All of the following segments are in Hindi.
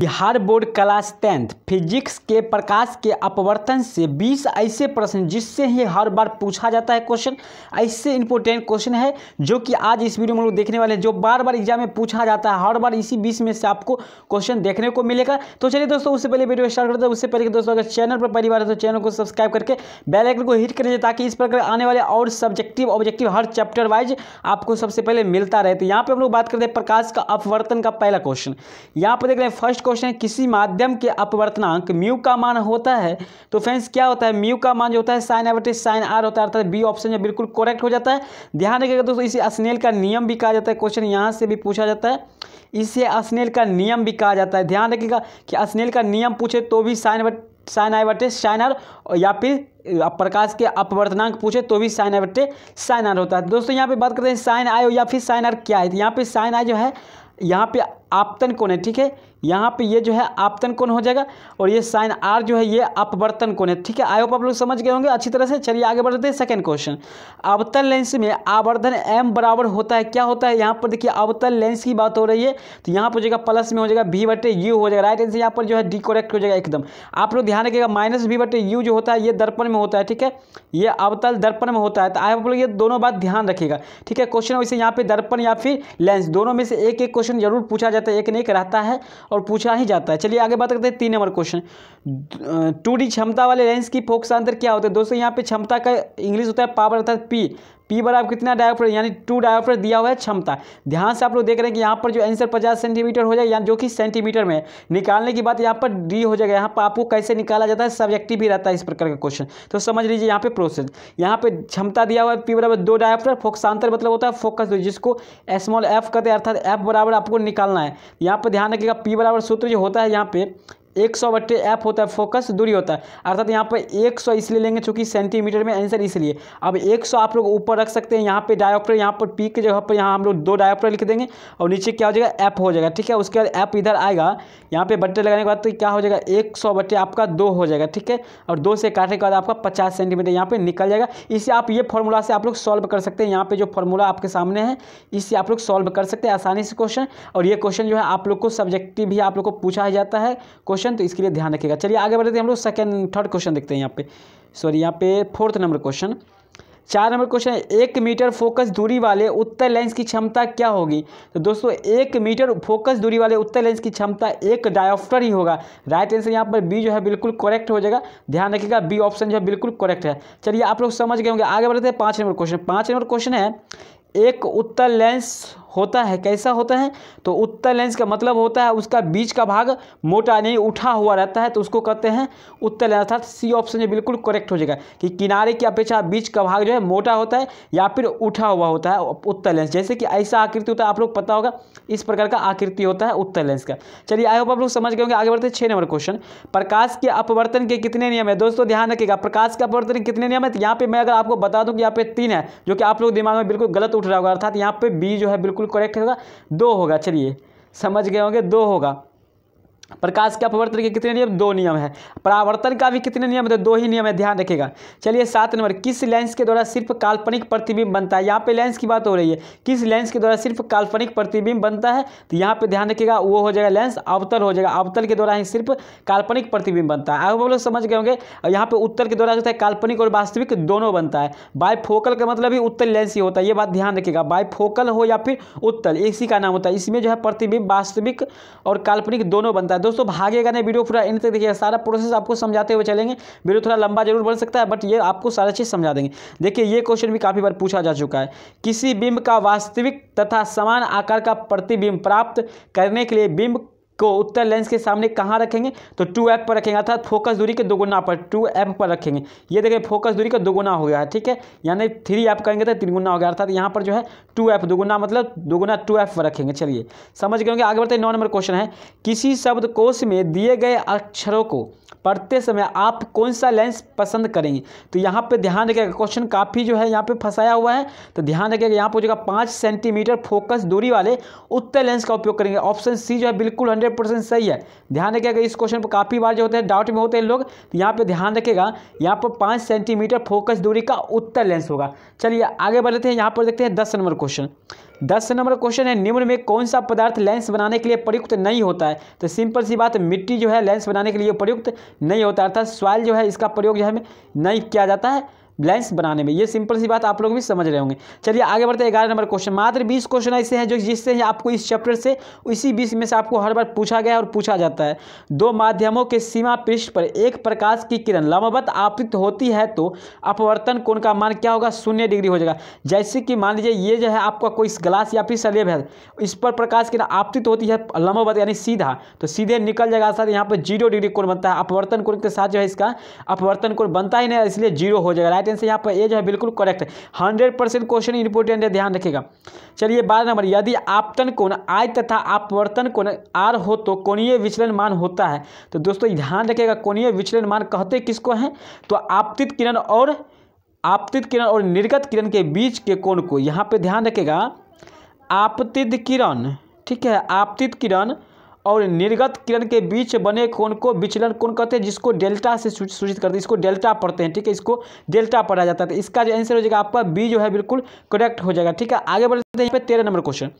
Bihar board class tenth physics के प्रकाश के अपवर्तन से 20 ऐसे प्रश्न जिससे ही हर बार पूछा जाता है क्वेश्चन ऐसे इंपॉर्टेंट क्वेश्चन है जो कि आज इस वीडियो में लोग देखने वाले हैं जो बार बार एग्जाम में पूछा जाता है हर बार इसी 20 में से आपको क्वेश्चन देखने को मिलेगा तो चलिए दोस्तों उससे पहले वीडियो स्टार्ट करते हैं उससे पहले दोस्तों अगर चैनल पर परिवार है तो चैनल को सब्सक्राइब करके बेलाइकन को हिट करें ताकि इस प्रकार आने वाले और सब्जेक्टिव ऑब्जेक्टिव हर चैप्टर वाइज आपको सबसे पहले मिलता रहे तो यहाँ पर हम लोग बात करते हैं प्रकाश का अपवर्तन का पहला क्वेश्चन यहाँ पर देख रहे हैं फर्स्ट क्वेश्चन है किसी माध्यम के अपवर्तनांक म्यू का मान होता है तो फ्रेंड्स क्या होता है म्यू का मान जो होता है साइन एवटेज साइन आर होता है अर्थात बी ऑप्शन जो बिल्कुल करेक्ट हो जाता है ध्यान रखिएगा दोस्तों इसे स्नेल का नियम भी कहा जाता है क्वेश्चन यहाँ से भी पूछा जाता है इसे स्नेल का नियम भी कहा जाता है ध्यान रखिएगा कि स्नेल का नियम पूछे तो भी sine sine i sine r या फिर प्रकाश के अपवर्तनांक पूछे तो भी साइन आई साइन आर होता है दोस्तों यहाँ पे बात करते हैं साइन आई या फिर साइन आर क्या है तो यहाँ पे साइन आई जो है यहाँ पे आपतन कोण है ठीक है यहाँ पे ये जो है आपतन कोण हो जाएगा और ये साइन आर जो है ये अपवर्तन कोण है ठीक है आई होप आप लोग समझ गए होंगे अच्छी तरह से चलिए आगे बढ़ते हैं सेकंड क्वेश्चन अवतल लेंस में आवर्धन एम बराबर होता है क्या होता है यहाँ पर देखिए अवतल लेंस की बात हो रही है तो यहाँ पर हो जाएगा प्लस में हो जाएगा वी बटे यू हो जाएगा राइट आंसर यहाँ पर जो है डी करेक्ट हो जाएगा एकदम आप लोग ध्यान रखिएगा माइनस वी बटे यू जो होता है ये दर्पण में होता है ठीक है ये अवतल दर्पण में होता है तो आई होप लोग ये दोनों बात ध्यान रखिएगा ठीक है क्वेश्चन वैसे यहाँ पे दर्पण या फिर लेंस दोनों में से एक एक क्वेश्चन जरूर पूछा जाता है एक नहीं कराता है और पूछा ही जाता है चलिए आगे बात करते हैं तीन नंबर क्वेश्चन टू डी क्षमता वाले लेंस की फोकसांतर क्या होता है दोस्तों यहाँ पे क्षमता का इंग्लिश होता है पावर अर्थात पी पी बराबर कितना डायोप्टर यानी टू डायोप्टर दिया हुआ है क्षमता ध्यान से आप लोग देख रहे हैं कि यहाँ पर जो आंसर पचास सेंटीमीटर हो जाएगा जो कि सेंटीमीटर में निकालने की बात यहाँ पर डी हो जाएगा यहाँ पर आपको कैसे निकाला जाता है सब्जेक्टिव भी रहता है इस प्रकार का क्वेश्चन तो समझ लीजिए यहाँ पे प्रोसेस यहाँ पे क्षमता दिया हुआ है पी बराबर दो डायोप्टर फोकसांतर मतलब होता है फोकस तो जिसको स्मॉल एफ कहते हैं अर्थात एफ बराबर आपको निकालना है यहाँ पर ध्यान रखिएगा पी बराबर सूत्र जो होता है यहाँ पे एक सौ बट्टे एफ होता है फोकस दूरी होता है अर्थात यहाँ पर एक सौ इसलिए लेंगे चूंकि सेंटीमीटर में आंसर इसलिए अब एक सौ आप लोग ऊपर रख सकते हैं यहाँ पे डायोप्टर यहाँ पर पी के जगह पर यहाँ हम लोग दो डायोप्टर लिख देंगे और नीचे क्या हो जाएगा एप हो जाएगा ठीक है उसके बाद एप इधर आएगा यहाँ पर बट्टे लगाने के बाद तो क्या हो जाएगा एक सौ बट्टे आपका दो हो जाएगा ठीक है और दो से काटने के बाद आपका पचास सेंटीमीटर यहाँ पर निकल जाएगा इसे आप ये फॉर्मूला से आप लोग सॉल्व कर सकते हैं यहाँ पर जो फॉर्मूला आपके सामने है इसे आप लोग सॉल्व कर सकते हैं आसानी से क्वेश्चन और ये क्वेश्चन जो है आप लोग को सब्जेक्टिव भी आप लोग को पूछा जाता है क्वेश्चन क्वेश्चन तो इसके लिए ध्यान रखिएगा चलिए आगे बढ़ते हैं हम लोग सेकेंड थर्ड क्वेश्चन देखते हैं यहाँ पे सॉरी यहाँ पे फोर्थ नंबर क्वेश्चन चार नंबर क्वेश्चन है एक मीटर फोकस दूरी वाले उत्तर लेंस की क्षमता क्या होगी तो दोस्तों एक मीटर फोकस दूरी वाले उत्तर लेंस की क्षमता एक डायोप्टर ही होगा राइट आंसर यहाँ पर बी जो है बिल्कुल करेक्ट हो जाएगा ध्यान रखिएगा बी ऑप्शन जो है बिल्कुल करेक्ट है चलिए आप लोग समझ गए होंगे आगे बढ़ते हैं पाँच नंबर क्वेश्चन पाँच नंबर क्वेश्चन है एक उत्तर लेंस होता है कैसा होता है तो उत्तल लेंस का मतलब होता है उसका बीच का भाग मोटा नहीं उठा हुआ रहता है तो उसको कहते हैं उत्तल लेंस अर्थात सी ऑप्शन बिल्कुल करेक्ट हो जाएगा कि किनारे की अपेक्षा बीच का भाग जो है मोटा होता है या फिर उठा हुआ होता है उत्तल लेंस जैसे कि ऐसा आकृति होता है आप लोग पता होगा इस प्रकार का आकृति होता है उत्तल लेंस का चलिए आई होप आप लोग समझ गए होंगे आगे बढ़ते हैं छः नंबर क्वेश्चन प्रकाश के अपवर्तन के कितने नियम है दोस्तों ध्यान रखिएगा प्रकाश के अपवर्तन के कितने नियम है तो यहाँ पे मैं अगर आपको बता दूँ कि यहाँ पे तीन है जो कि आप लोग दिमाग में बिल्कुल गलत उठ रहा होगा अर्थात यहाँ पे बी जो है बिल्कुल बिल्कुल करेक्ट होगा दो होगा चलिए समझ गए होंगे दो होगा प्रकाश के अपवर्तन के कितने नियम दो नियम है परावर्तन का भी कितने नियम है दो ही नियम है ध्यान रखेगा चलिए सात नंबर किस लेंस के द्वारा सिर्फ काल्पनिक प्रतिबिंब बनता है यहाँ पे लेंस की बात हो रही है किस लेंस के द्वारा सिर्फ काल्पनिक प्रतिबिंब बनता है तो यहाँ पे ध्यान रखिएगा वो हो जाएगा लेंस अवतल हो जाएगा अवतल के द्वारा ही सिर्फ काल्पनिक प्रतिबिंब बनता है आप लोग समझ गए होंगे यहाँ पे उत्तर के द्वारा जो है काल्पनिक और वास्तविक दोनों बनता है बायफोकल का मतलब ही उत्तर लेंस ही होता है ये बात ध्यान रखिएगा बायफोकल हो या फिर उत्तर इसी का नाम होता है इसमें जो है प्रतिबिंब वास्तविक और काल्पनिक दोनों बनता है है दोस्तों भागेगा नहीं वीडियो पूरा एंड तक देखिए सारा प्रोसेस आपको समझाते हुए चलेंगे वीडियो थोड़ा लंबा जरूर बन सकता है बट ये आपको सारा चीज़ समझा देंगे देखिए ये क्वेश्चन भी काफ़ी बार पूछा जा चुका है किसी बिंब का वास्तविक तथा समान आकार का प्रतिबिंब प्राप्त करने के लिए बिंब को उत्तर लेंस के सामने कहाँ रखेंगे तो टू एफ पर रखेंगे अर्थात फोकस दूरी के दोगुना पर टू एफ पर रखेंगे ये देखिए फोकस दूरी का दोगुना हो गया है ठीक है यानी थ्री एफ कहेंगे तो तीन गुना हो गया अर्थात यहाँ पर जो है टू एफ दोगुना मतलब दोगुना टू एफ पर रखेंगे चलिए समझ गए आगे बढ़ते नौ नंबर क्वेश्चन है किसी शब्द कोश में दिए गए अक्षरों को पढ़ते समय आप कौन सा लेंस पसंद करेंगे तो यहाँ पे ध्यान रखिएगा क्वेश्चन काफ़ी जो है यहाँ पे फंसाया हुआ है तो ध्यान रखिएगा यहाँ पर जो पाँच सेंटीमीटर फोकस दूरी वाले उत्तर लेंस का उपयोग करेंगे ऑप्शन सी जो है बिल्कुल हंड्रेड हंड्रेड परसेंट सही है ध्यान रखिएगा इस क्वेश्चन पर काफ़ी बार जो होते हैं डाउट में होते हैं लोग तो यहाँ पर ध्यान रखेगा यहाँ पर पाँच सेंटीमीटर फोकस दूरी का उत्तर लेंस होगा चलिए आगे बढ़ते हैं यहाँ पर देखते हैं दस नंबर क्वेश्चन दस नंबर क्वेश्चन है निम्न में कौन सा पदार्थ लेंस बनाने के लिए प्रयुक्त नहीं होता है तो सिंपल सी बात मिट्टी जो है लेंस बनाने के लिए प्रयुक्त नहीं होता अर्थात सॉइल जो है इसका प्रयोग जो है नहीं किया जाता है लाइन्स बनाने में ये सिंपल सी बात आप लोग भी समझ रहे होंगे चलिए आगे बढ़ते हैं ग्यारह नंबर क्वेश्चन मात्र बीस क्वेश्चन ऐसे हैं जो जिससे आपको इस चैप्टर से इसी बीस में से आपको हर बार पूछा गया और पूछा जाता है दो माध्यमों के सीमा पृष्ठ पर एक प्रकाश की किरण लंबवत आपतित होती है तो अपवर्तन कोण का मान क्या होगा शून्य डिग्री हो जाएगा जैसे कि मान लीजिए ये जो है आपका कोई ग्लास या फिर सलेब है इस पर प्रकाश किरण आपतित होती है लंबवत यानी सीधा तो सीधे निकल जाएगा साथ यहाँ पर जीरो डिग्री कोण बनता है अपवर्तन कोण के साथ जो है इसका अपवर्तन कोण बनता ही नहीं इसलिए जीरो हो जाएगा राइट वैकेंसी यहाँ पर जो है बिल्कुल करेक्ट है हंड्रेड परसेंट क्वेश्चन इंपोर्टेंट है ध्यान रखिएगा चलिए बारह नंबर यदि आपतन कोण आय तथा आपवर्तन कोण आर हो तो कोणीय विचलन मान होता है तो दोस्तों ध्यान रखिएगा कोणीय विचलन मान कहते किसको हैं तो आपतित किरण और आपतित किरण और निर्गत किरण के बीच के कोण को यहाँ पर ध्यान रखेगा आपतित किरण ठीक है आपतित किरण और निर्गत किरण के बीच बने कोण को विचलन कोण कहते हैं जिसको डेल्टा से सूचित करते हैं इसको डेल्टा पढ़ते हैं ठीक है इसको डेल्टा पढ़ा जाता है तो इसका जो आंसर हो जाएगा आपका बी जो है बिल्कुल करेक्ट हो जाएगा ठीक है आगे बढ़ते हैं यहाँ पे तेरह नंबर क्वेश्चन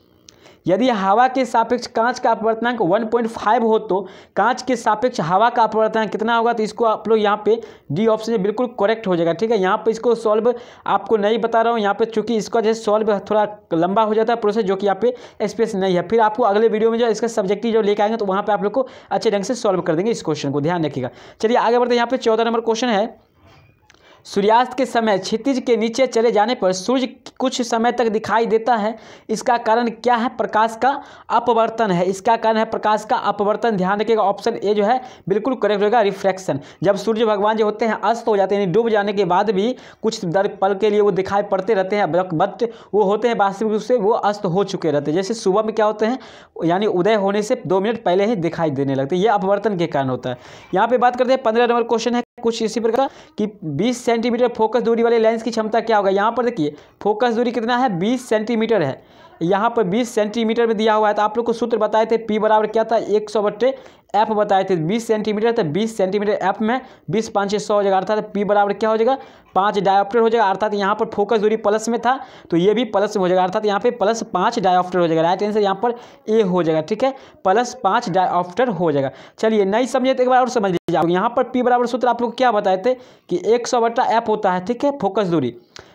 यदि हवा के सापेक्ष कांच का अपवर्तनांक 1.5 हो तो कांच के सापेक्ष हवा का अपवर्तनांक कितना होगा तो इसको आप लोग यहाँ पे डी ऑप्शन बिल्कुल करेक्ट हो जाएगा ठीक है यहाँ पे इसको सॉल्व आपको नहीं बता रहा हूँ यहाँ पे चूंकि इसका जो सॉल्व थोड़ा लंबा हो जाता है प्रोसेस जो कि यहाँ पे स्पेस नहीं है फिर आपको अगले वीडियो में जो इसका सब्जेक्टिव जो लेकर आएंगे तो वहाँ पर आप लोग को अच्छे ढंग से सॉल्व कर देंगे इस क्वेश्चन को ध्यान रखिएगा चलिए आगे बढ़ते यहाँ पे चौदह नंबर क्वेश्चन है सूर्यास्त के समय क्षितिज के नीचे चले जाने पर सूर्य कुछ समय तक दिखाई देता है इसका कारण क्या है प्रकाश का अपवर्तन है इसका कारण है प्रकाश का अपवर्तन ध्यान रखिएगा ऑप्शन ए जो है बिल्कुल करेक्ट होगा रिफ्रैक्शन जब सूर्य भगवान जो होते हैं अस्त हो जाते हैं डूब जाने के बाद भी कुछ दर पल के लिए वो दिखाई पड़ते रहते हैं बट वो होते हैं वास्तविक रूप से वो अस्त हो चुके रहते हैं जैसे सुबह में क्या होते हैं यानी उदय होने से दो मिनट पहले ही दिखाई देने लगते हैं ये अपवर्तन के कारण होता है यहाँ पर बात करते हैं पंद्रह नंबर क्वेश्चन है कुछ इसी प्रकार कि 20 सेंटीमीटर फोकस दूरी वाले लेंस की क्षमता क्या होगा यहाँ पर देखिए फोकस दूरी कितना है 20 सेंटीमीटर है यहाँ पर 20 सेंटीमीटर में दिया हुआ है तो आप लोग को सूत्र बताए थे पी बराबर क्या था एक सौ बट्टे एफ बताए थे 20 सेंटीमीटर था तो 20 सेंटीमीटर एफ में 20 पाँच सौ हो जाएगा अर्थात पी बराबर क्या हो जाएगा पाँच डायोप्टर हो जाएगा अर्थात यहाँ पर फोकस दूरी प्लस में था तो ये भी प्लस में हो जाएगा अर्थात यहाँ पे प्लस पाँच डायोप्टर हो जाएगा राइट आंसर यहाँ पर ए हो जाएगा ठीक है प्लस पाँच डायोप्टर हो जाएगा चलिए नहीं समझे तो एक बार और समझ लीजिए आप यहाँ पर पी बराबर सूत्र आप लोग क्या बताए थे कि एक सौ बट्टा एफ होता है ठीक है फोकस दूरी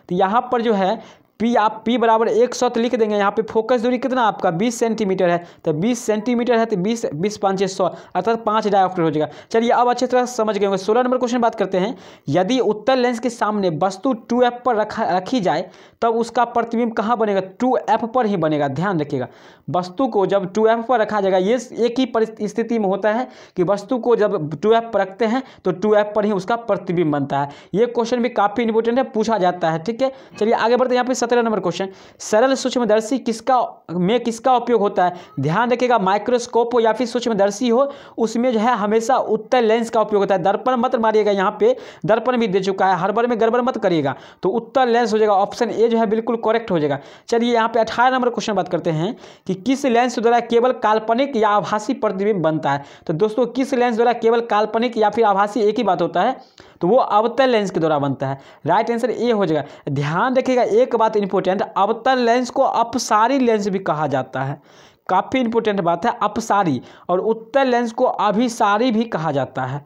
तो यहाँ पर जो है पी आप पी बराबर एक सौ तो लिख देंगे यहाँ पे फोकस दूरी कितना आपका 20 सेंटीमीटर है तो 20 सेंटीमीटर है तो 20 बीस पाँच सौ अर्थात पाँच डायोप्टर हो जाएगा चलिए अब अच्छी तरह समझ गए होंगे सोलह नंबर क्वेश्चन बात करते हैं यदि उत्तर लेंस के सामने वस्तु टू एफ पर रखा रखी जाए तब तो उसका प्रतिबिंब कहाँ बनेगा टू एफ पर ही बनेगा ध्यान रखिएगा वस्तु को जब टू एफ पर रखा जाएगा ये एक ही परिस्थिति में होता है कि वस्तु को जब टू एफ पर रखते हैं तो टू एफ पर ही उसका प्रतिबिंब बनता है ये क्वेश्चन भी काफ़ी इंपॉर्टेंट है पूछा जाता है ठीक है चलिए आगे बढ़ते यहाँ पर सत्रह नंबर क्वेश्चन सरल सूक्ष्मदर्शी किसका में किसका उपयोग होता है ध्यान रखिएगा माइक्रोस्कोप हो या फिर सूक्ष्मदर्शी हो उसमें जो है हमेशा उत्तर लेंस का उपयोग होता है दर्पण मत मारिएगा यहाँ पे दर्पण भी दे चुका है हड़बड़ में गड़बड़ मत करिएगा तो उत्तर लेंस हो जाएगा ऑप्शन ए जो है बिल्कुल करेक्ट हो जाएगा चलिए यहाँ पे अठारह नंबर क्वेश्चन बात करते हैं कि किस लेंस द्वारा केवल काल्पनिक या आभासी प्रतिबिंब बनता है तो दोस्तों किस लेंस द्वारा केवल काल्पनिक या फिर आभासी एक ही बात होता है तो वो अवतल लेंस के द्वारा बनता है राइट आंसर ए हो जाएगा ध्यान रखिएगा एक बात बात इंपॉर्टेंट अवतल लेंस को अपसारी लेंस भी कहा जाता है काफ़ी इंपॉर्टेंट बात है अपसारी और उत्तर लेंस को अभिसारी भी कहा जाता है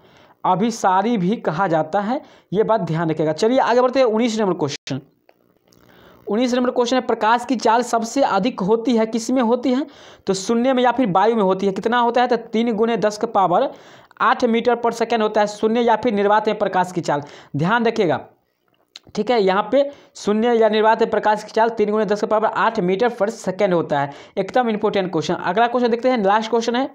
अभिसारी भी कहा जाता है ये बात ध्यान रखेगा चलिए आगे बढ़ते हैं उन्नीस नंबर क्वेश्चन उन्नीस नंबर क्वेश्चन है प्रकाश की चाल सबसे अधिक होती है किस में होती है तो शून्य में या फिर वायु में होती है कितना होता है तो तीन गुने दस का पावर आठ मीटर पर सेकेंड होता है शून्य या फिर निर्वात में प्रकाश की चाल ध्यान रखिएगा ठीक है यहाँ पे शून्य या निर्वात प्रकाश की चाल तीन गुणे दस के पावर आठ मीटर पर सेकेंड होता है एकदम इंपॉर्टेंट क्वेश्चन अगला क्वेश्चन देखते हैं लास्ट क्वेश्चन है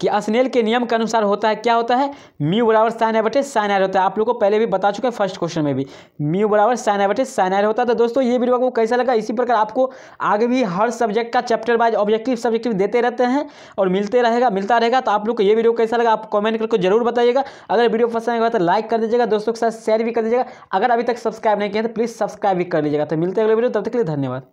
कि स्नेल के नियम के अनुसार होता है क्या होता है म्यू बराबर साइन एवटे साइन आर होता है आप लोग को पहले भी बता चुके हैं फर्स्ट क्वेश्चन में भी म्यू बराबर साइन एवटे साइन आर होता है तो दोस्तों ये वीडियो आपको कैसा लगा इसी प्रकार आपको आगे भी हर सब्जेक्ट का चैप्टर वाइज ऑब्जेक्टिव सब्जेक्टिव देते रहते हैं और मिलते रहेगा मिलता रहेगा तो आप लोग को ये वीडियो कैसा लगा आप कॉमेंट करके जरूर बताइएगा अगर वीडियो पसंद आएगा तो लाइक कर दीजिएगा दोस्तों के साथ शेयर भी कर दीजिएगा अगर अभी तक सब्सक्राइब नहीं किया तो प्लीज़ सब्सक्राइब भी कर लीजिएगा तो मिलते हैं अगले वीडियो तब तक के लिए धन्यवाद